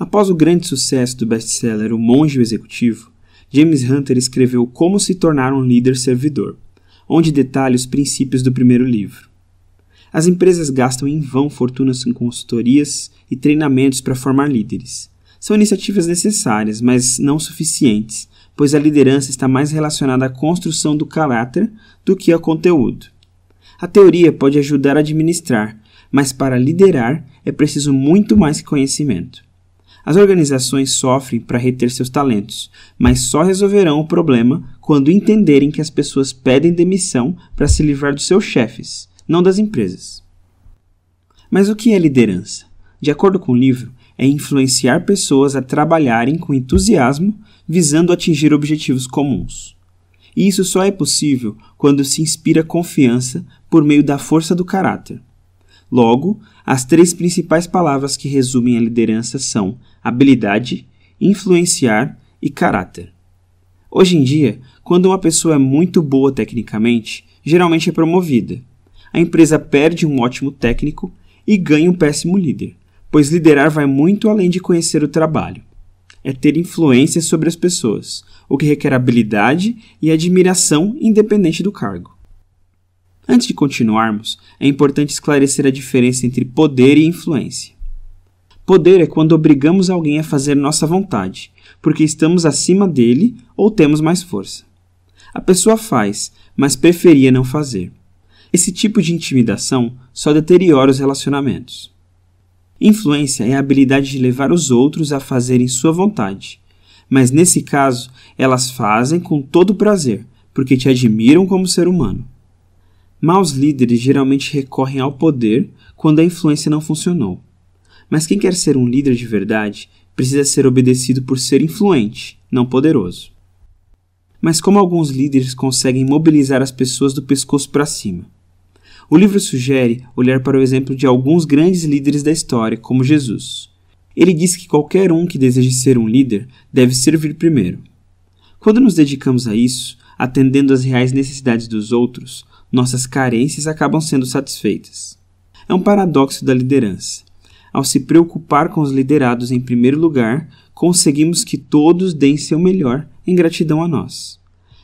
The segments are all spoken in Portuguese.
Após o grande sucesso do best-seller O Monge Executivo, James Hunter escreveu Como se tornar um líder servidor, onde detalha os princípios do primeiro livro. As empresas gastam em vão fortunas em consultorias e treinamentos para formar líderes. São iniciativas necessárias, mas não suficientes, pois a liderança está mais relacionada à construção do caráter do que ao conteúdo. A teoria pode ajudar a administrar, mas para liderar é preciso muito mais que conhecimento. As organizações sofrem para reter seus talentos, mas só resolverão o problema quando entenderem que as pessoas pedem demissão para se livrar dos seus chefes, não das empresas. Mas o que é liderança? De acordo com o livro, é influenciar pessoas a trabalharem com entusiasmo visando atingir objetivos comuns. E isso só é possível quando se inspira confiança por meio da força do caráter. Logo, as três principais palavras que resumem a liderança são habilidade, influenciar e caráter. Hoje em dia, quando uma pessoa é muito boa tecnicamente, geralmente é promovida. A empresa perde um ótimo técnico e ganha um péssimo líder, pois liderar vai muito além de conhecer o trabalho. É ter influência sobre as pessoas, o que requer habilidade e admiração independente do cargo. Antes de continuarmos, é importante esclarecer a diferença entre poder e influência. Poder é quando obrigamos alguém a fazer nossa vontade, porque estamos acima dele ou temos mais força. A pessoa faz, mas preferia não fazer. Esse tipo de intimidação só deteriora os relacionamentos. Influência é a habilidade de levar os outros a fazerem sua vontade, mas nesse caso, elas fazem com todo prazer, porque te admiram como ser humano. Maus líderes geralmente recorrem ao poder quando a influência não funcionou. Mas quem quer ser um líder de verdade precisa ser obedecido por ser influente, não poderoso. Mas como alguns líderes conseguem mobilizar as pessoas do pescoço para cima? O livro sugere olhar para o exemplo de alguns grandes líderes da história, como Jesus. Ele diz que qualquer um que deseje ser um líder deve servir primeiro. Quando nos dedicamos a isso, atendendo às reais necessidades dos outros, nossas carências acabam sendo satisfeitas. É um paradoxo da liderança. Ao se preocupar com os liderados em primeiro lugar, conseguimos que todos deem seu melhor em gratidão a nós.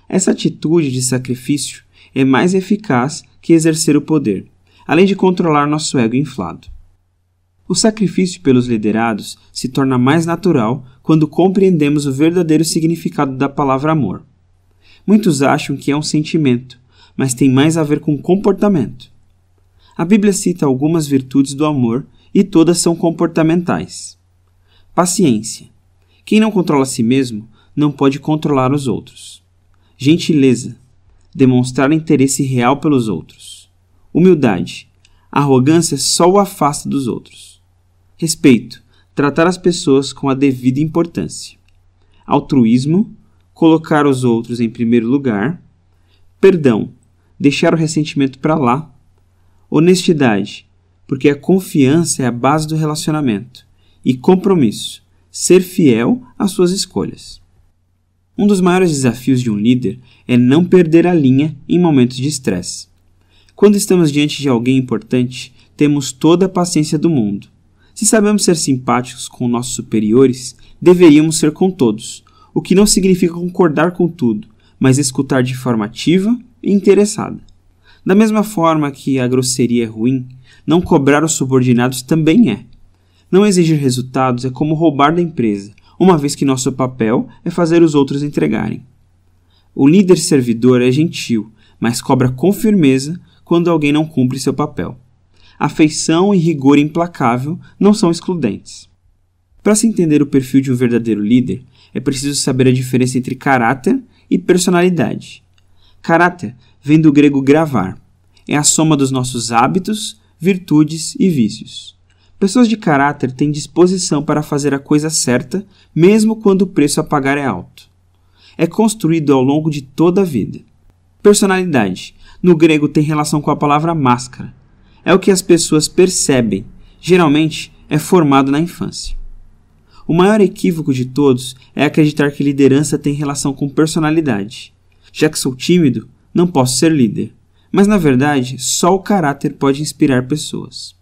Essa atitude de sacrifício é mais eficaz que exercer o poder, além de controlar nosso ego inflado. O sacrifício pelos liderados se torna mais natural quando compreendemos o verdadeiro significado da palavra amor. Muitos acham que é um sentimento, mas tem mais a ver com comportamento. A Bíblia cita algumas virtudes do amor e todas são comportamentais. Paciência. Quem não controla si mesmo não pode controlar os outros. Gentileza. Demonstrar interesse real pelos outros. Humildade. Arrogância só o afasta dos outros. Respeito. Tratar as pessoas com a devida importância. Altruísmo. Colocar os outros em primeiro lugar. Perdão deixar o ressentimento para lá. Honestidade, porque a confiança é a base do relacionamento. E compromisso, ser fiel às suas escolhas. Um dos maiores desafios de um líder é não perder a linha em momentos de estresse. Quando estamos diante de alguém importante, temos toda a paciência do mundo. Se sabemos ser simpáticos com nossos superiores, deveríamos ser com todos, o que não significa concordar com tudo, mas escutar de forma ativa interessada. Da mesma forma que a grosseria é ruim, não cobrar os subordinados também é. Não exigir resultados é como roubar da empresa, uma vez que nosso papel é fazer os outros entregarem. O líder servidor é gentil, mas cobra com firmeza quando alguém não cumpre seu papel. Afeição e rigor implacável não são excludentes. Para se entender o perfil de um verdadeiro líder, é preciso saber a diferença entre caráter e personalidade, Caráter vem do grego gravar. É a soma dos nossos hábitos, virtudes e vícios. Pessoas de caráter têm disposição para fazer a coisa certa, mesmo quando o preço a pagar é alto. É construído ao longo de toda a vida. Personalidade, no grego, tem relação com a palavra máscara. É o que as pessoas percebem, geralmente é formado na infância. O maior equívoco de todos é acreditar que liderança tem relação com personalidade. Já que sou tímido, não posso ser líder. Mas na verdade, só o caráter pode inspirar pessoas.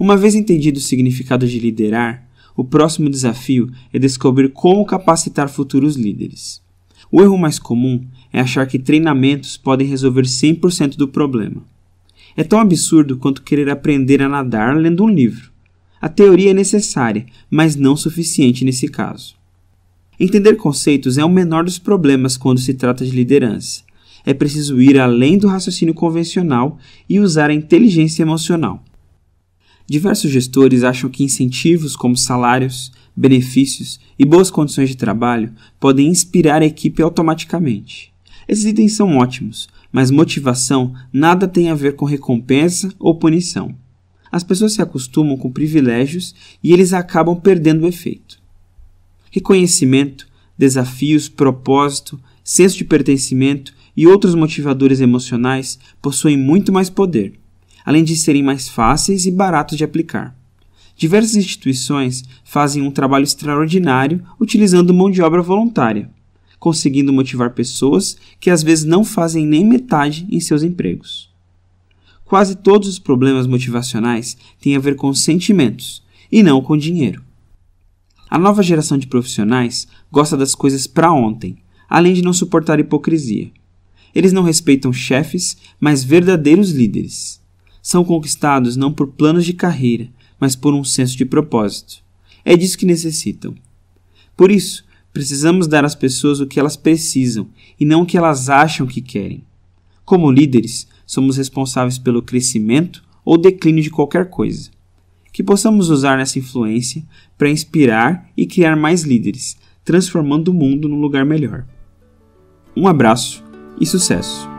Uma vez entendido o significado de liderar, o próximo desafio é descobrir como capacitar futuros líderes. O erro mais comum é achar que treinamentos podem resolver 100% do problema. É tão absurdo quanto querer aprender a nadar lendo um livro. A teoria é necessária, mas não suficiente nesse caso. Entender conceitos é o menor dos problemas quando se trata de liderança. É preciso ir além do raciocínio convencional e usar a inteligência emocional. Diversos gestores acham que incentivos como salários, benefícios e boas condições de trabalho podem inspirar a equipe automaticamente. Esses itens são ótimos, mas motivação nada tem a ver com recompensa ou punição. As pessoas se acostumam com privilégios e eles acabam perdendo o efeito reconhecimento, desafios, propósito, senso de pertencimento e outros motivadores emocionais possuem muito mais poder, além de serem mais fáceis e baratos de aplicar. Diversas instituições fazem um trabalho extraordinário utilizando mão de obra voluntária, conseguindo motivar pessoas que às vezes não fazem nem metade em seus empregos. Quase todos os problemas motivacionais têm a ver com sentimentos e não com dinheiro. A nova geração de profissionais gosta das coisas para ontem, além de não suportar hipocrisia. Eles não respeitam chefes, mas verdadeiros líderes. São conquistados não por planos de carreira, mas por um senso de propósito. É disso que necessitam. Por isso, precisamos dar às pessoas o que elas precisam e não o que elas acham que querem. Como líderes, somos responsáveis pelo crescimento ou declínio de qualquer coisa que possamos usar essa influência para inspirar e criar mais líderes, transformando o mundo num lugar melhor. Um abraço e sucesso!